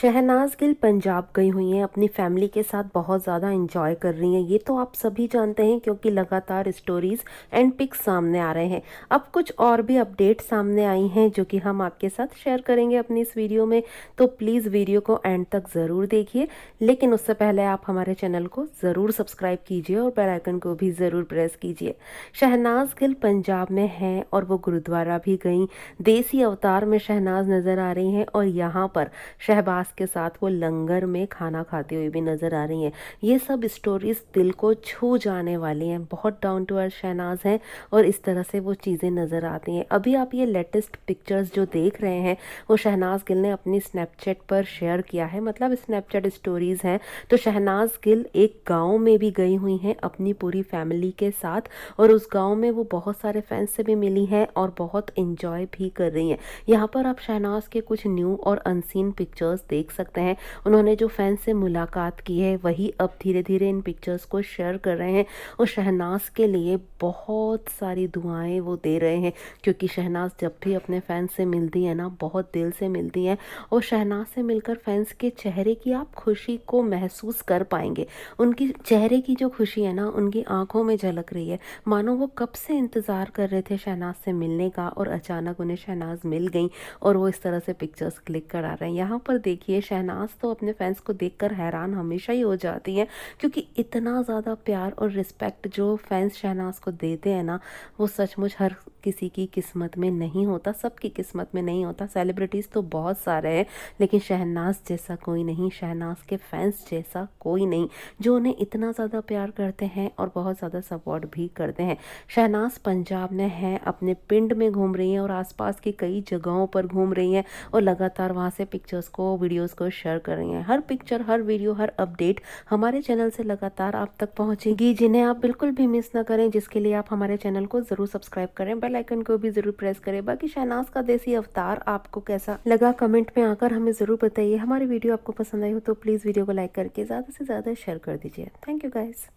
शहनाज गिल पंजाब गई हुई हैं अपनी फैमिली के साथ बहुत ज़्यादा इंजॉय कर रही हैं ये तो आप सभी जानते हैं क्योंकि लगातार स्टोरीज़ एंड पिक्स सामने आ रहे हैं अब कुछ और भी अपडेट सामने आई हैं जो कि हम आपके साथ शेयर करेंगे अपनी इस वीडियो में तो प्लीज़ वीडियो को एंड तक ज़रूर देखिए लेकिन उससे पहले आप हमारे चैनल को ज़रूर सब्सक्राइब कीजिए और बेलाइकन को भी ज़रूर प्रेस कीजिए शहनाज गिल पंजाब में हैं और वो गुरुद्वारा भी गई देसी अवतार में शहनाज नज़र आ रही हैं और यहाँ पर शहबाज मास्क के साथ वो लंगर में खाना खाते हुए भी नज़र आ रही हैं ये सब स्टोरीज़ दिल को छू जाने वाली हैं बहुत डाउन टू अर्थ शहनाज हैं और इस तरह से वो चीज़ें नज़र आती हैं अभी आप ये लेटेस्ट पिक्चर्स जो देख रहे हैं वो शहनाज गिल ने अपनी स्नैपचैट पर शेयर किया है मतलब स्नैपचैट स्टोरीज़ हैं तो शहनाज गिल एक गाँव में भी गई हुई हैं अपनी पूरी फैमिली के साथ और उस गाँव में वो बहुत सारे फैंस से भी मिली हैं और बहुत इंजॉय भी कर रही हैं यहाँ पर आप शहनाज के कुछ न्यू और अनसीन पिक्चर्स देख सकते हैं उन्होंने जो फैंस से मुलाकात की है वही अब धीरे धीरे इन पिक्चर्स को शेयर कर रहे हैं और शहनाज के लिए बहुत सारी दुआएं वो दे रहे हैं क्योंकि शहनाज जब भी अपने फैंस से मिलती है ना बहुत दिल से मिलती हैं और शहनाज से मिलकर फैंस के चेहरे की आप खुशी को महसूस कर पाएंगे उनकी चेहरे की जो खुशी है ना उनकी आंखों में झलक रही है मानो वो कब से इंतज़ार कर रहे थे शहनाज से मिलने का और अचानक उन्हें शहनाज मिल गई और वो इस तरह से पिक्चर्स क्लिक करा रहे हैं यहाँ पर देख देखिए शहनाज तो अपने फैंस को देखकर हैरान हमेशा ही हो जाती हैं क्योंकि इतना ज़्यादा प्यार और रिस्पेक्ट जो फैंस शहनाज को देते हैं ना वो सचमुच हर किसी की किस्मत में नहीं होता सबकी किस्मत में नहीं होता सेलिब्रिटीज़ तो बहुत सारे हैं लेकिन शहनाज जैसा कोई नहीं शहनाज के फैंस जैसा कोई नहीं जो उन्हें इतना ज़्यादा प्यार करते हैं और बहुत ज़्यादा सपोर्ट भी करते हैं शहनाज पंजाब में हैं अपने पिंड में घूम रही हैं और आसपास की कई जगहों पर घूम रही हैं और लगातार वहाँ से पिक्चर्स को वीडियोस को शेयर कर रही हैं हर पिक्चर हर वीडियो हर अपडेट हमारे चैनल से लगातार आप तक पहुंचेगी जिन्हें आप बिल्कुल भी मिस ना करें जिसके लिए आप हमारे चैनल को ज़रूर सब्सक्राइब करें बेलाइकन को भी ज़रूर प्रेस करें बाकी शहनाज का देसी अवतार आपको कैसा लगा कमेंट में आकर हमें ज़रूर बताइए हमारी वीडियो आपको पसंद आई हो तो प्लीज़ वीडियो को लाइक करके ज़्यादा से ज़्यादा शेयर कर दीजिए थैंक यू गाइज़